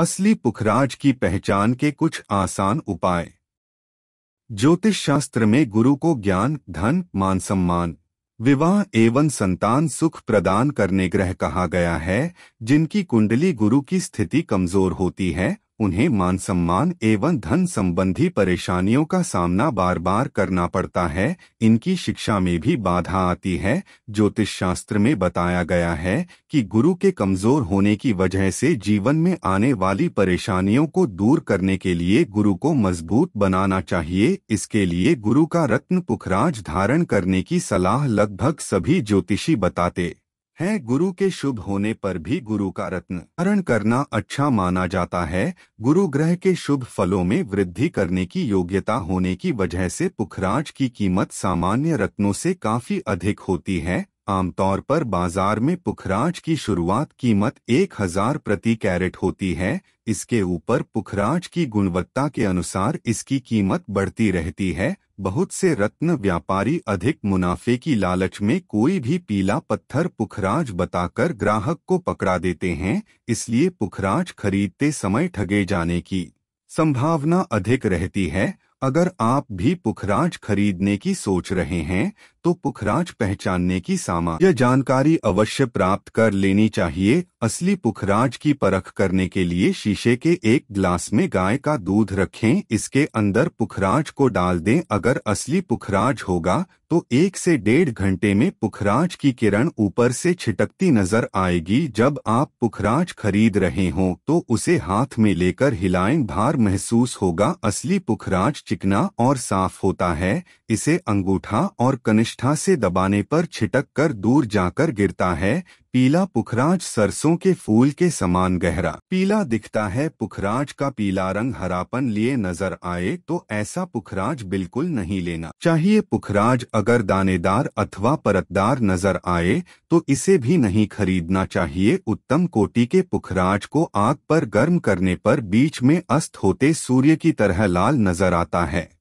असली पुखराज की पहचान के कुछ आसान उपाय ज्योतिष शास्त्र में गुरु को ज्ञान धन मान सम्मान विवाह एवं संतान सुख प्रदान करने ग्रह कहा गया है जिनकी कुंडली गुरु की स्थिति कमजोर होती है उन्हें मान सम्मान एवं धन संबंधी परेशानियों का सामना बार बार करना पड़ता है इनकी शिक्षा में भी बाधा आती है ज्योतिष शास्त्र में बताया गया है कि गुरु के कमजोर होने की वजह से जीवन में आने वाली परेशानियों को दूर करने के लिए गुरु को मजबूत बनाना चाहिए इसके लिए गुरु का रत्न पुखराज धारण करने की सलाह लगभग सभी ज्योतिषी बताते है गुरु के शुभ होने पर भी गुरु का रत्न हरण करना अच्छा माना जाता है गुरु ग्रह के शुभ फलों में वृद्धि करने की योग्यता होने की वजह से पुखराज की कीमत सामान्य रत्नों से काफी अधिक होती है आमतौर पर बाजार में पुखराज की शुरुआत कीमत 1000 प्रति कैरेट होती है इसके ऊपर पुखराज की गुणवत्ता के अनुसार इसकी कीमत बढ़ती रहती है बहुत से रत्न व्यापारी अधिक मुनाफे की लालच में कोई भी पीला पत्थर पुखराज बताकर ग्राहक को पकड़ा देते हैं इसलिए पुखराज खरीदते समय ठगे जाने की संभावना अधिक रहती है अगर आप भी पुखराज खरीदने की सोच रहे हैं तो पुखराज पहचानने की सामा यह जानकारी अवश्य प्राप्त कर लेनी चाहिए असली पुखराज की परख करने के लिए शीशे के एक ग्लास में गाय का दूध रखें इसके अंदर पुखराज को डाल दें अगर असली पुखराज होगा तो एक से डेढ़ घंटे में पुखराज की किरण ऊपर से छिटकती नजर आएगी जब आप पुखराज खरीद रहे हों तो उसे हाथ में लेकर हिलाएं भार महसूस होगा असली पुखराज चिकना और साफ होता है इसे अंगूठा और कनिष्ठ निष्ठा से दबाने पर छिटक कर दूर जाकर गिरता है पीला पुखराज सरसों के फूल के समान गहरा पीला दिखता है पुखराज का पीला रंग हरापन लिए नजर आए तो ऐसा पुखराज बिल्कुल नहीं लेना चाहिए पुखराज अगर दानेदार अथवा परतदार नजर आए तो इसे भी नहीं खरीदना चाहिए उत्तम कोटि के पुखराज को आग पर गर्म करने पर बीच में अस्त होते सूर्य की तरह लाल नजर आता है